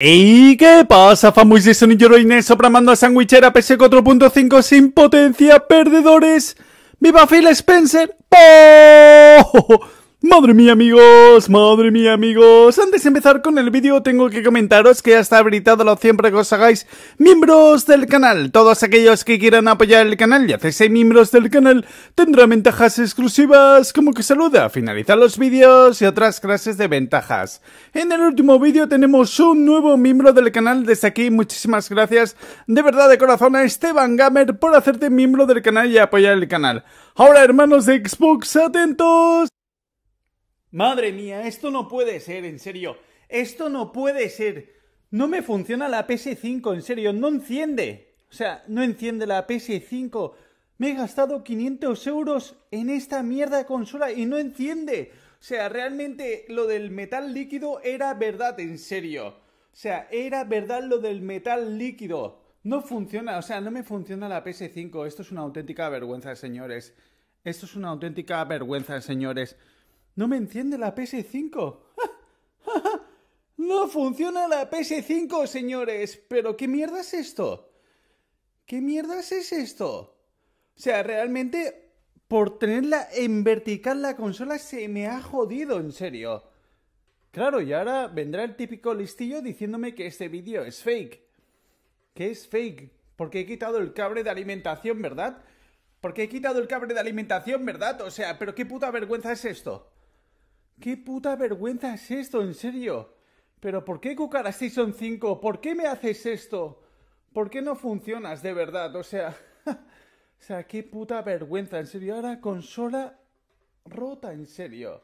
¿Y qué pasa, famos de Sonic Inés a sandwichera PS4.5 sin potencia, perdedores? ¡Viva Phil Spencer! Madre mía amigos, madre mía amigos, antes de empezar con el vídeo tengo que comentaros que ya está habilitado lo siempre que os hagáis miembros del canal, todos aquellos que quieran apoyar el canal y hacerse miembros del canal tendrán ventajas exclusivas como que saluda, finalizar los vídeos y otras clases de ventajas. En el último vídeo tenemos un nuevo miembro del canal, desde aquí muchísimas gracias de verdad de corazón a Esteban Gamer por hacerte miembro del canal y apoyar el canal. Ahora hermanos de Xbox, atentos. Madre mía, esto no puede ser, en serio. Esto no puede ser. No me funciona la PS5, en serio, no enciende. O sea, no enciende la PS5. Me he gastado 500 euros en esta mierda de consola y no enciende. O sea, realmente lo del metal líquido era verdad, en serio. O sea, era verdad lo del metal líquido. No funciona, o sea, no me funciona la PS5. Esto es una auténtica vergüenza, señores. Esto es una auténtica vergüenza, señores. No me enciende la PS5. no funciona la PS5, señores. Pero ¿qué mierda es esto? ¿Qué mierda es esto? O sea, realmente por tenerla en vertical la consola se me ha jodido, en serio. Claro, y ahora vendrá el típico listillo diciéndome que este vídeo es fake. Que es fake, porque he quitado el cable de alimentación, ¿verdad? Porque he quitado el cable de alimentación, ¿verdad? O sea, pero qué puta vergüenza es esto. ¡Qué puta vergüenza es esto, en serio! ¿Pero por qué Cucara Season 5? ¿Por qué me haces esto? ¿Por qué no funcionas de verdad? O sea, o sea, qué puta vergüenza, en serio. Ahora consola rota, en serio.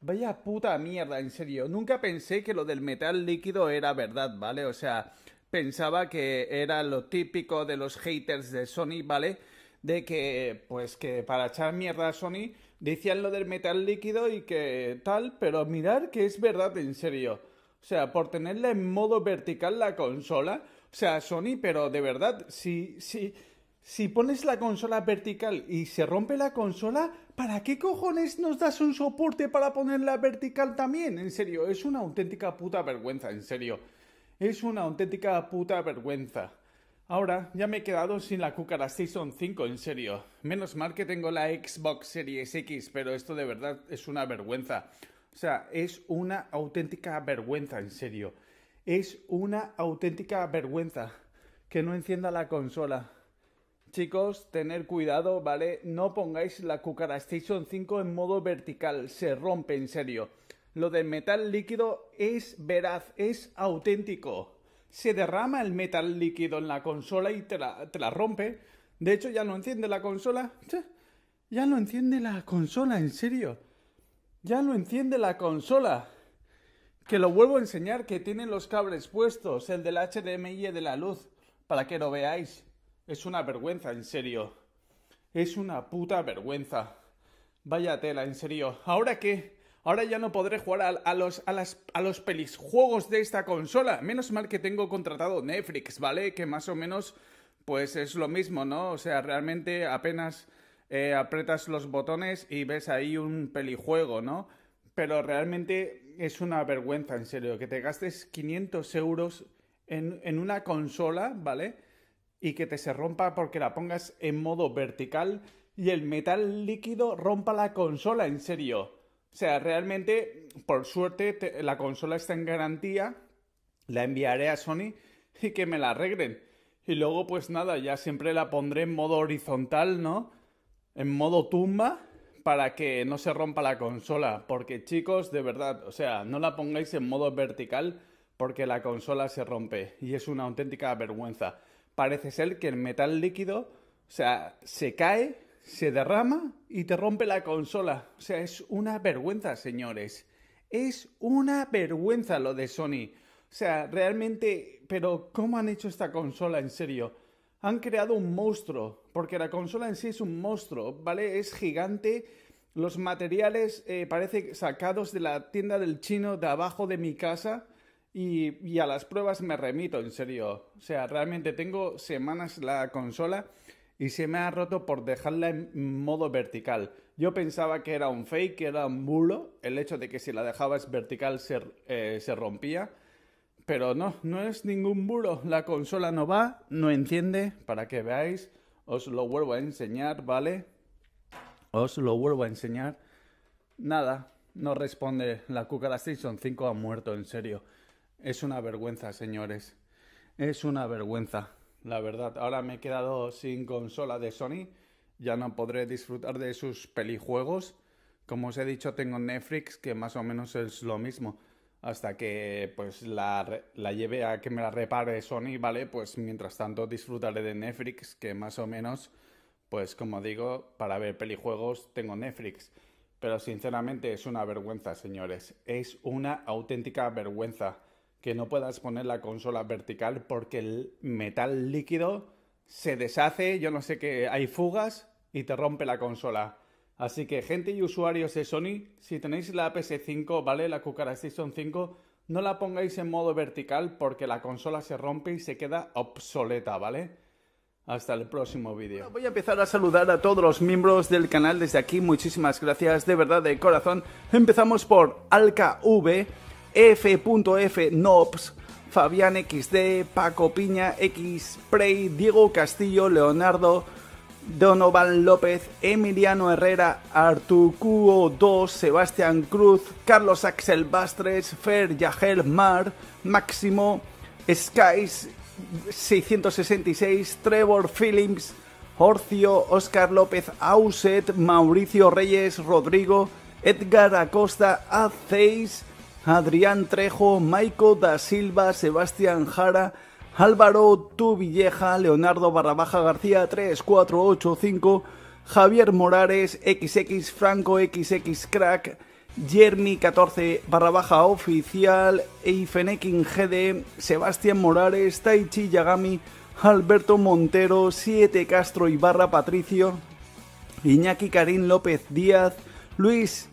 Vaya puta mierda, en serio. Nunca pensé que lo del metal líquido era verdad, ¿vale? O sea, pensaba que era lo típico de los haters de Sony, ¿vale? de que, pues que para echar mierda a Sony decían lo del metal líquido y que tal, pero mirar que es verdad en serio. O sea, por tenerla en modo vertical la consola, o sea, Sony, pero de verdad, si, si, si pones la consola vertical y se rompe la consola, ¿para qué cojones nos das un soporte para ponerla vertical también? En serio, es una auténtica puta vergüenza, en serio. Es una auténtica puta vergüenza. Ahora ya me he quedado sin la Cúcara Station 5, en serio. Menos mal que tengo la Xbox Series X, pero esto de verdad es una vergüenza. O sea, es una auténtica vergüenza, en serio. Es una auténtica vergüenza que no encienda la consola. Chicos, tener cuidado, ¿vale? No pongáis la Cucara Station 5 en modo vertical, se rompe en serio. Lo de metal líquido es veraz, es auténtico se derrama el metal líquido en la consola y te la, rompe. De hecho, ya no enciende la consola. Ya no enciende la consola, en serio. Ya no enciende la consola. Que lo vuelvo a enseñar, que tienen los cables puestos, el del HDMI y el de la luz, para que lo veáis. Es una vergüenza, en serio. Es una puta vergüenza. Vaya tela, en serio. ¿Ahora qué? Ahora ya no podré jugar a, los, a, las, a los de esta consola. Menos mal que tengo contratado Netflix, ¿vale? Que más o menos, pues es lo mismo, ¿no? O sea, realmente apenas eh, apretas los botones y ves ahí un pelijuego, ¿no? Pero realmente es una vergüenza, en serio, que te gastes 500 euros en una consola, ¿vale? Y que te se rompa porque la pongas en modo vertical y el metal líquido rompa la consola, en serio. O sea, realmente, por suerte, la consola está en garantía, la enviaré a Sony y que me la arreglen. Y luego, pues nada, ya siempre la pondré en modo horizontal, ¿no? En modo tumba, para que no se rompa la consola. Porque chicos, de verdad, o sea, no la pongáis en modo vertical porque la consola se rompe. Y es una auténtica vergüenza. Parece ser que el metal líquido, o sea, se cae se derrama y te rompe la consola. O sea, es una vergüenza, señores. Es una vergüenza lo de Sony. O sea, realmente, pero ¿cómo han hecho esta consola en serio? Han creado un monstruo, porque la consola en sí es un monstruo, ¿vale? Es gigante. Los materiales eh, parecen sacados de la tienda del chino de abajo de mi casa. y a las pruebas me remito, en serio. O sea, realmente tengo semanas la consola y se me ha roto por dejarla en modo vertical. Yo pensaba que era un fake, que era un bulo, el hecho de que si la dejabas vertical eh, se, rompía. Pero no, no es ningún bulo. La consola no va, no enciende. Para que veáis, os lo vuelvo a enseñar, ¿vale? Os lo vuelvo a enseñar. Nada, no responde. La Cucara Station 5 ha muerto, en serio. Es una vergüenza, señores. Es una vergüenza la verdad. Ahora me he quedado sin consola de Sony, ya no podré disfrutar de sus pelijuegos. Como os he dicho, tengo Netflix, que más o menos es lo mismo. Hasta que pues la, la lleve a que me la repare Sony, ¿vale? Pues mientras tanto disfrutaré de Netflix, que más o menos, pues como digo, para ver pelijuegos tengo Netflix. Pero sinceramente es una vergüenza, señores. Es una auténtica vergüenza que no puedas poner la consola vertical porque el metal líquido se deshace, yo no sé qué, hay fugas y te rompe la consola. Así que gente y usuarios de Sony, si tenéis la PS5, ¿vale? La Cucara Station 5, no la pongáis en modo vertical porque la consola se rompe y se queda obsoleta, ¿vale? Hasta el próximo vídeo. voy a empezar a saludar a todos los miembros del canal desde aquí. Muchísimas gracias, de verdad, de corazón. Empezamos por AlcaV. F.F. Nobs, Fabián XD, Paco Piña, X Prey, Diego Castillo, Leonardo, Donovan López, Emiliano Herrera, Artucuo 2, Sebastián Cruz, Carlos Axel Bastres, Fer Yajel Mar, Máximo, Skies 666, Trevor Phillips, Horcio, Oscar López Auset, Mauricio Reyes, Rodrigo, Edgar Acosta, Aceis Adrián Trejo, Maico da Silva, Sebastián Jara, Álvaro Tuvilleja, Leonardo Barrabaja García 3485, Javier Morales, XX Franco, XX Crack, Jeremy 14 Barrabaja Oficial, Eifenekin GD, Sebastián Morales, Taichi Yagami, Alberto Montero, 7 Castro Ibarra Patricio, Iñaki Karim López Díaz, Luis